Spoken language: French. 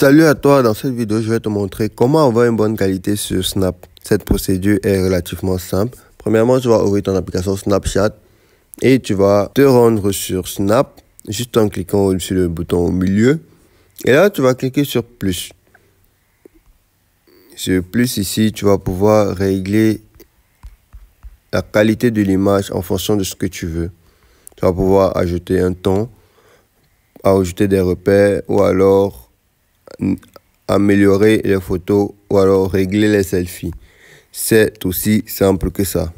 Salut à toi, dans cette vidéo je vais te montrer comment avoir une bonne qualité sur Snap. Cette procédure est relativement simple. Premièrement tu vas ouvrir ton application Snapchat et tu vas te rendre sur Snap juste en cliquant sur le bouton au milieu. Et là tu vas cliquer sur plus. Sur plus ici tu vas pouvoir régler la qualité de l'image en fonction de ce que tu veux. Tu vas pouvoir ajouter un ton, ajouter des repères ou alors améliorer les photos ou alors régler les selfies. C'est aussi simple que ça.